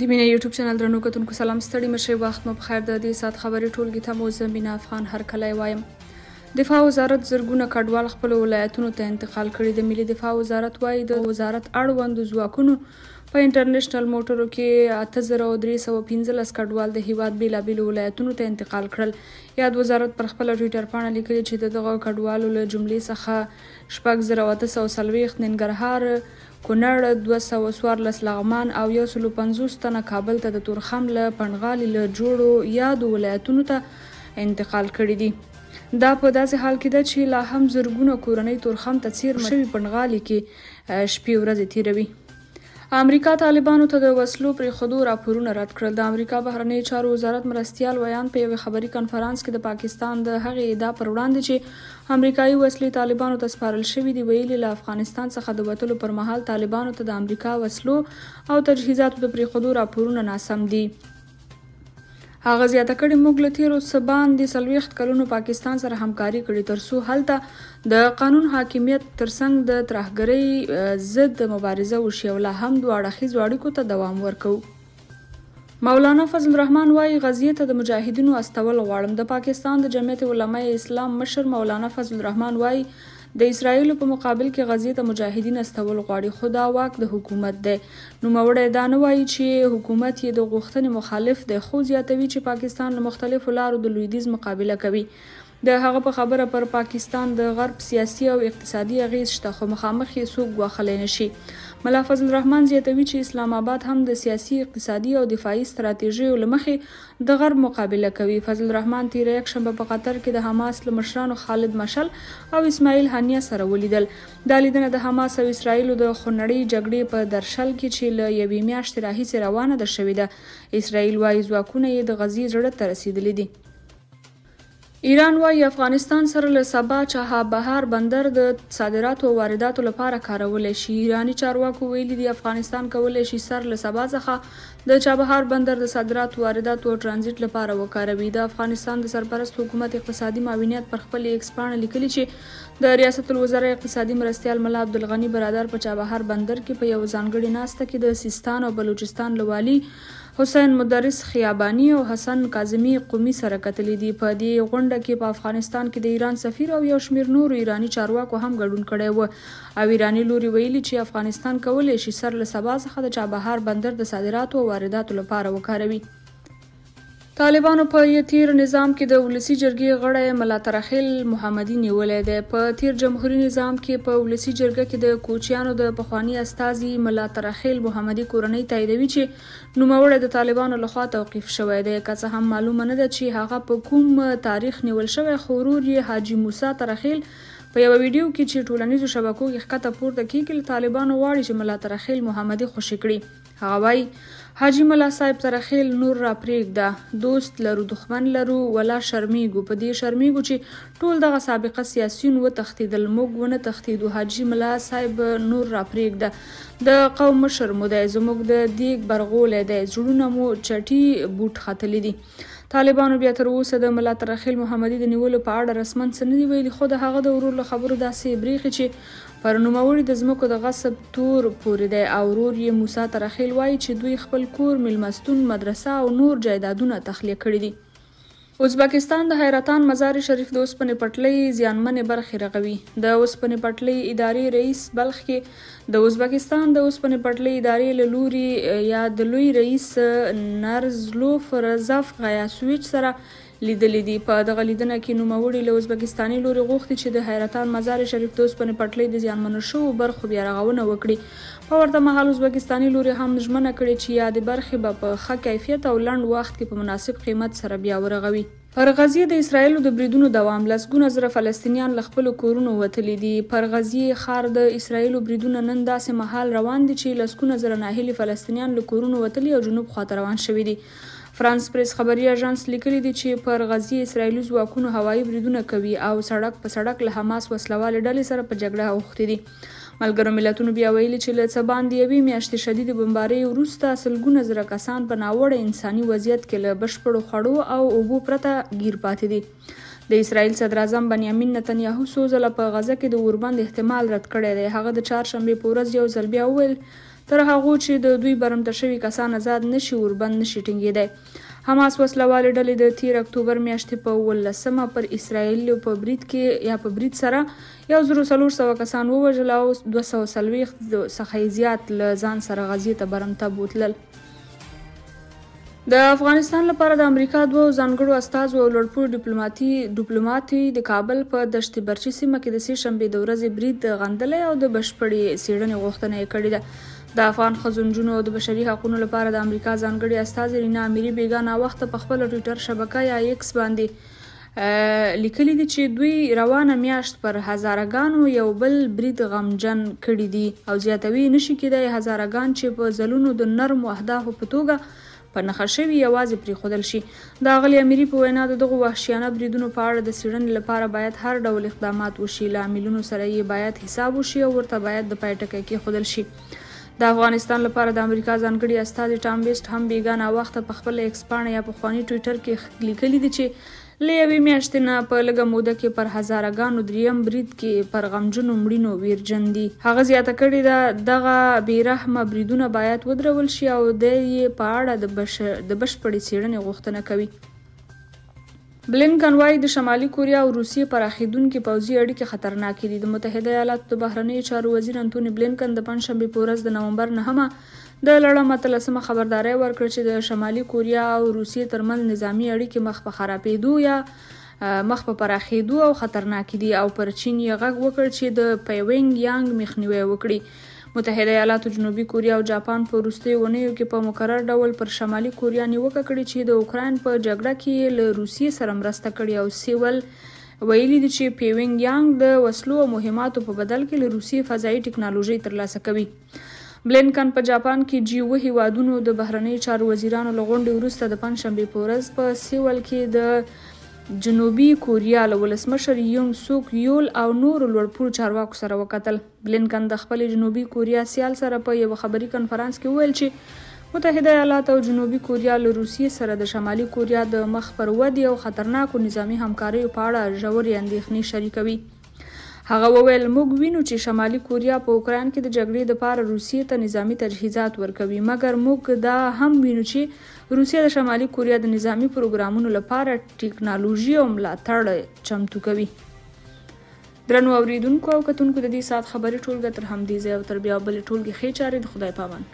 د مینه یوټیوب چینل درنو کتونکو سلام ستړي مشه وخت مو په خیر د دې سات خبرې ټولګي ته مو زمینا افغان هر کله وایم دفاع وزارت زرګونه کډوال خپل ولایتونو ته انتقال کړي د ملي دفاع وزارت وایي د وزارت اړوند ځواکونو په انټرنیشنل موټرو کې 8315 کډوال د هیواد بیلابیل ولایتونو ته انتقال کړل یاد وزارت پر خپل ټوئیټر پاڼه لیکلي چې دغه کډوالو له جملې څخه شپږ زره وته سو سلويخ ننګرهار کونړ 214 لغمان او 150 تنه کابل ته د تورخم له پنغالي له جوړو یادو ولایتونو ته انتقال کړي دي دا په داسې حال کې ده چې لا هم زرګونه کورنۍ تورخم ته چیر مشوي پنغالي کې شپې ورځې تیروي امریکا طالبانو ته د وسلو پرېښودو راپورونه رد کړل د امریکا بهرنی چارو وزارت مرستيال ویان په یو خبري کانفرنس کې د پاکستان د هغې ادعا پر وړاندې چې امریکایي وسلې طالبانو ته سپارل شوې دي ویلي له افغانستان څخه د وټلو پر مهال طالبانو ته د امریکا وسلو او تجهیزاتو د پرېښودو راپورونه ناسم دي هغه زیاته کړې موږ له تیرو څه باندې څلوېښت کلونو پاکستان سره همکاري کړې ترڅو هلته د قانون حاکمیت ترڅنګ د ترهګرۍ ضد مبارزه وشي او لا هم دوه اړخیزو اړیکو ته دوام ورکوو مولانا فضل الرحمن وای غزیه ته د مجاهدینو استول غواړم د پاکستان د جمعیت علماء اسلام مشر مولانا فضل الرحمن وای د اسرایل په مقابل کې غزې ته مجاهدین استول غواړي خو دا واک د حکومت دی نو موړی دا نه وایي چې حکومت یې د غوښتنې مخالف دی خو زیاتوي چې پاکستان له مختلفو لارو د لویدیز مقابله کوي د هغه په خبره پر پاکستان د غرب سیاسي او اقتصادي اغیز شته خو مخامخ یې څوک واخلې نشي ملا فضل الرحمن زیاتوي چې اسلام آباد هم د سیاسي اقتصادي او دفاعي ستراتیژیو لمخې د غرب مقابله کوي فضل الرحمن تیر یک شنبه په قطر کې د حماس لمشرانو خالد مشل او اسماعیل هانیا سره ولیدل دا لیدنه د حماس او اسرایلو د خنړی جګړې په درشل کې چې له یوې میاشتې راهیسې روانه ده شوې ده اسرایل وایي ځواکونه یې د غزې زړه ته رسیدلي دي ایران وايي افغانستان سره له سبا چهار بهار بندر د صادراتو او وارداتو لپاره کارول شي ایرانی چارواکو ویلي دی افغانستان کولای شي سر له سبا څخه د چابهار بندر د صادراتو وارداتو او ترانزیت لپاره وکاروي د افغانستان د سرپرست حکومت اقتصادي معاونیت پر خپل ایکسپانډ لیکلی چې د ریاست الوزرا اقتصادي مرستیال ملا عبدالغنی برادر په چابهار بندر کې په یو ځانګړي ناسته کې د سیستان او بلوچستان لوالي حسین مدرس خیابانی او حسن کاظمی قومي سره کتلې دي په دې غونډه کې په افغانستان کې د ایران سفیر او یو شمیر نور ایرانی چارواکو هم ګډون کړی و او ایرانی لوري ویلي چې افغانستان کولای شي سر له سبا څخه د چابهار بندر د صادراتو او وارداتو لپاره وکاروي طالبانو په یو تیر نظام کې د ولسی جرګې غړی ملا ترخیل محمدي نیولې ده په تیر جمهوریت نظام کې په ولسی جرګه کې د کوچیانو د پخوانی استاذي ملا ترخیل محمدي کورنۍ تاییدوي چې نوموړی د طالبانو لخوا توقيف شوی دی که څه هم معلومه نه ده چې هغه په کوم تاریخ نیول شوی خورور یې حاجی موسی ترخیل په یو ویډیو کې چې ټولنیزو شبکو کې ښکته پورته کیږي طالبانو واړي چې ملا ترخیل محمدي خوشی کړي هغه وای حاجی ملا صاحب تر خیل نور را پرېږده دوست لرو دښمن لرو ولا شرمېږو په دې شرمېږو چې ټول دغه سابقه سیاسیون و تښتېدل موږ ونه تښتېدو حاجی ملا صاحب نور را پرېږده د قوم مشر مو دی زموږ د دیګ برغولی دی زړونه مو چټي بوټ ختلي دي طالبانو بیا تر اوسه د ملا ترخیل محمدي د نیولو په اړه رسمن څه نه دی ویلي خو د هغه د ورور له خبرو داسې بریښي چې پر نوموړي د ځمکو د غصب تور پورې دی او ورور یې موسی ترخیل وایي چې دوی خپل کور میلمستون مدرسه او نور جایدادونه تخلیه کړي دي ازبکستان د حیرتان مزار شریف د اوسپنې پټلۍ زیانمنې برخې رغوي د اوسپنې پټلۍ ادارې رئیس بلخ کې د ازبکستان د اوسپنې پټلۍ ادارې له لوري یا د لوی رئیس نرزلوف رزف غیاسویچ سره لیدلې دي په دغه لیدنه کې نوموړي له ازبکستاني لوري غوښتي چې د حیرتان مزار شریف دوست پنې پټلې د زیانمنو شو برخو بیا رغونه وکړي په ورته مهال ازبکستاني لوري هم ژمنه کړې چې یاد برخې به په ښه کیفیت او لنډ وخت کې په مناسب قیمت سره بیا ورغوي پر غزیه د اسرایلو د بریدونو دوام لسګونه زره فلسطینیان له خپل کورونو وتلي دي پر غزیه ښار د اسرایلو بریدونه نن داسې مهال روان دي چې لسګونه زره ناهیلي فلسطینیان له کورونو وتلي او جنوب خواته روان شوي دي فرانس پریس خبري اژانس لیکلی دی چې پر غزیه اسرایلي ځواکونه هوایي بریدونه کوي او سړک په سړک له حماس وسلواله ډلې سره په جګړه اوښتي دي ملګرو ملتونو بیا ویلي چې له څه باندې یوې میاشتې شدید بمبارۍ وروسته سلګونه زره کسان په ناوړه انساني وضعیت کې له بشپړو خوړو او اوبو پرته گیر پاتې دي د اسرایل صدر اعظم بنیامین نتنیاهو سوزله په غزه کې د اوربند احتمال رد کړی دی هغه د چهارشنبه پورز یو ځل بیا وویل تر هغه چې د دوی برمته شوي کسان آزاد نشي وربند نشي ټینګېدی حماس وسلواله ډلې د 13 اکتوبر میاشتې په 18مه پر اسرایل په برید کې یا په برید سره یو زرو سلور سو کسان ووژل او 240 څخه زیات له ځان سره غزې ته برمته بوتلل د افغانستان لپاره د امریکا دوه ځانګړو استازو او لوړپوړ ډیپلوماټي ډیپلوماټي د کابل په دشت برچی سیمه کې د سې شنبې د ورځې برید غندلې او د بشپړې سیړنې غوښتنه یې کړې ده د افغان ښځو نجونو او د بشري حقوقو لپاره د امریکا ځانګړي استازي رینا اميري بیګا ناوخته په خپل ټوئیټر شبکه یا ایکس باندې لیکلي دي چې دوی روانه میاشت پر هزارګانو یو بل برید غمجن کړي دي او زیاتوي نشي کېدای هزارګان چې په زلونو د نرم اهدافو په توګه په نخښه شوی یوازې پرې خودل شي دا غلی اميري په وینا د دغه وحشیانه بریدونو په اړه د سیړن لپاره باید هر ډول اقدامات وشي لاملونو سره یې باید حساب وشي او ورته باید د پایټکې کې خودل شي د افغانستان لپاره د امریکا ځانګړي استازي ټام بیسټ هم بیګا ناوخته په خپل ایکس پاڼه یا پخوانی ټویټر کې لیکلی دی چې له یوې میاشتې نه په لږه موده کې پر هزارګانو دریم برید کې پر غمجنو مړینو ویرجن دي هغه زیاته کړې ده دغه بیرحمه بریدونه باید ودرول شي او د یې په اړه د بشپړې څېړنې غوښتنه کوي بلینکن وایي د شمالي کوریا او روسیې پراخیدونکې پوځي اړیکې خطرناکې دي د متحده ایالاتو د بهرنیو چارو وزیر انټونی بلینکن د پنځشنبې په ورځ د نومبر نهمه د لړم اتلسمه خبرداري ورکړه چې د شمالي کوریا او روسیې ترمنځ نظامی اړیکې مخ په خرابېدو یا مخ په پراخېدو او خطرناکې دي او پر چین یې غږ وکړ چې د پیوینګ یانګ مخنیوي وکړي متحده ایالاتو جنوبي کوریا او جاپان په وروستیو اونیو کې په مکرر ډول پر شمالي کوریا نیوکه کړې چې د اوکران په جګړه کې له روسیې سره مرسته کړې او سیول ویلي دي چې پیوینګ یانګ د وسلو او مهماتو په بدل کې له روسیې فضایي ټکنالوژي ترلاسه کوي بلینکن په جاپان کې جی و هیوادونو د بهرنی چارو وزیرانو لغونډې وروسته د پنځشنبه پورز په سیول کې د جنوبي کوریا له ولسمشر یون سوک یول او نورو لوړپوړو چارواکو سره وکتل بلینکن د خپل جنوبي کوریا سیال سره په یو خبري کنفرانس کې ویل چې متحده ایالات او جنوبي کوریا له روسیې سره د شمالي کوریا د مخ پر ودی او خطرناکو نظامی همکاریو په اړه ژورې اندېښنې شریکوي هغه وویل موږ وینو چې شمالي کوریا په اوکران کې د جګړې د پاره روسیې ته نظامی تجهیزات ورکوي مګر موږ دا هم وینو چې روسیه د شمالي کوریا د نظامی پروګرامونو لپاره ټیکنالوژي او ملاتړ چمتو کوي درنو اوریدونکو او کتونکو د دې سات خبرې ټولګه تر همدې ځای او تر بیا بل ټولګه خې چارې د خدای پامن